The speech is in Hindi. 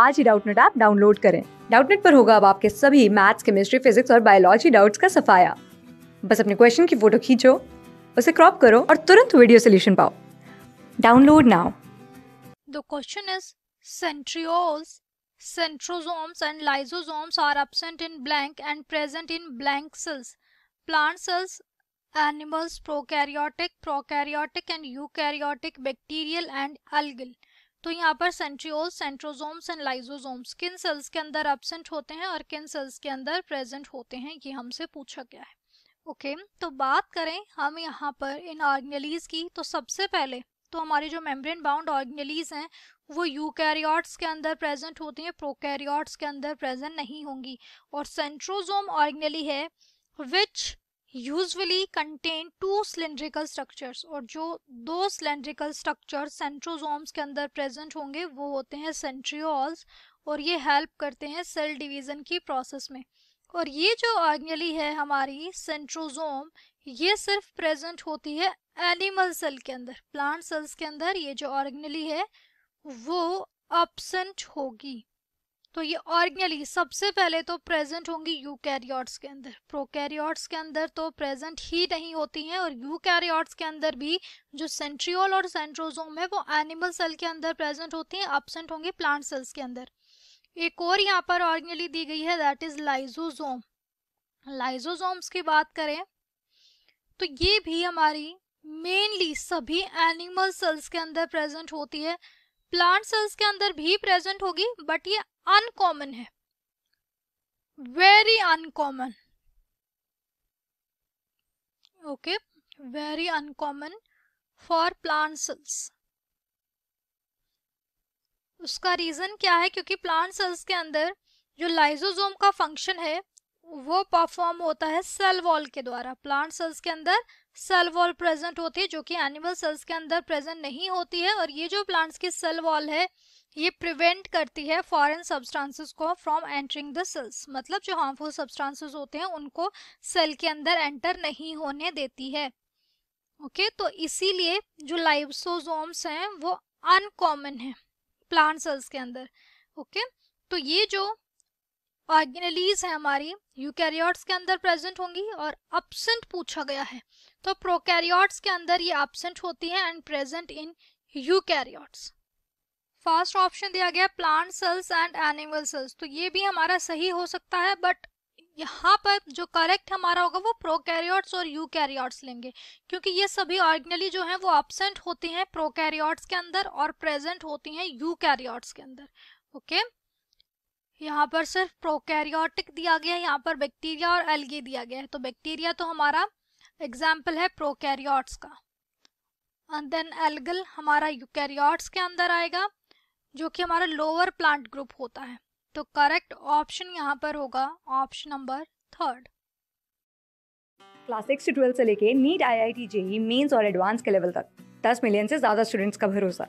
आज ही डाउटनेट ऐप डाउनलोड करें डाउटनेट पर होगा अब आपके सभी मैथ्स केमिस्ट्री फिजिक्स और बायोलॉजी डाउट्स का सफाया बस अपने क्वेश्चन की फोटो खींचो उसे क्रॉप करो और तुरंत वीडियो सोल्यूशन पाओ download now the question is centrioles centrosomes and lysosomes are absent in blank and present in blank cells plant cells animals prokaryotic prokaryotic and eukaryotic bacterial and algal तो यहाँ पर सेंट्रियोल्स सेंट्रोजोम्स एंड लाइजोजोम्स किन सेल्स के अंदर एबसेंट होते हैं और किन सेल्स के अंदर प्रेजेंट होते हैं ये हमसे पूछा गया है ओके okay, तो बात करें हम यहाँ पर इन ऑर्गनलीज की तो सबसे पहले तो हमारी जो मेम्ब्रेन बाउंड ऑर्गनलीज हैं वो यूकैरियोट्स के अंदर प्रेजेंट होती हैं प्रोकैरियोट्स के अंदर प्रेजेंट नहीं होंगी और सेंट्रोजोम ऑर्गनली है which usually contain two cylindrical structure और जो दो सिलेंड्रिकल स्ट्रक्चर सेंट्रोजोम के अंदर प्रेजेंट होंगे वो होते हैं सेंट्रियोल्स और ये हेल्प करते हैं सेल डिविजन की प्रोसेस में और ये जो ऑर्गेली है हमारी सेंट्रोजोम ये सिर्फ प्रेजेंट होती है एनिमल सेल के अंदर प्लांट सेल्स के अंदर ये जो ऑर्गनली है वो अपसेंट होगी तो ये ऑर्गेनली सबसे पहले तो प्रेजेंट होंगी यू के अंदर प्रोकैरियोट्स के अंदर तो प्रेजेंट ही नहीं होती हैं और यू के अंदर भी जो सेंट्रियोल और सेंट्रोजोम है वो एनिमल सेल के अंदर प्रेजेंट होती हैं एबसेंट होंगे प्लांट सेल्स के अंदर एक और यहाँ पर ऑर्गेनली दी गई है दैट इज लाइजोजोम लाइजोजोम्स की बात करें तो ये भी हमारी मेनली सभी एनिमल सेल्स के अंदर प्रेजेंट होती है प्लांट सेल्स के अंदर भी प्रेजेंट होगी बट ये अनकॉमन है very uncommon okay very uncommon for plant cells उसका रीजन क्या है क्योंकि प्लांट सेल्स के अंदर जो लाइजोजोम का फंक्शन है वो परफॉर्म होता है सेल वॉल के द्वारा प्लांट सेल्स के अंदर सेल वॉल प्रेजेंट होती है जो कि एनिमल सेल्स के अंदर प्रेजेंट नहीं होती है और ये जो प्लांट्स की सेल वॉल है ये प्रिवेंट करती है फॉरेन सब्सटेंसेस को फ्रॉम एंटरिंग द सेल्स मतलब जो हार्मफुल सब्सटेंसेस होते हैं उनको सेल के अंदर एंटर नहीं होने देती है ओके okay, तो इसीलिए जो लाइवसोजोम्स हैं वो अनकॉमन है प्लांट सेल्स के अंदर ओके okay? तो ये जो ऑर्गेनलीज है हमारी यूकैरियोट्स के अंदर प्रेजेंट होंगी और अपसेंट पूछा गया है तो प्रोकैरियोट्स के अंदर ये अब्सेंट होती है and present in eukaryotes first option दिया गया plant cells and animal cells तो ये भी हमारा सही हो सकता है बट यहाँ पर जो करेक्ट हमारा होगा वो प्रोकैरियोट्स और यूकैरियोट्स लेंगे क्योंकि ये सभी ऑर्गेनली जो हैं वो एबसेंट होती हैं प्रोकैरियोट्स के अंदर और प्रेजेंट होती हैं यूकैरियोट्स के अंदर ओके okay? यहाँ पर सिर्फ प्रोकैरियोटिक दिया गया है यहाँ पर बैक्टीरिया और एल्गी दिया गया है तो बैक्टीरिया तो हमारा एग्जाम्पल है प्रोकैरियोट्स का एंड देन एल्गल हमारा यूकैरियोट्स के अंदर आएगा जो कि हमारा लोअर प्लांट ग्रुप होता है तो करेक्ट ऑप्शन यहाँ पर होगा option number third class six से ट्वेल्थ से लेके NEET I I T JEE mains और एडवांस के लेवल तक दस मिलियन से ज़्यादा स्टूडेंट्स का भरोसा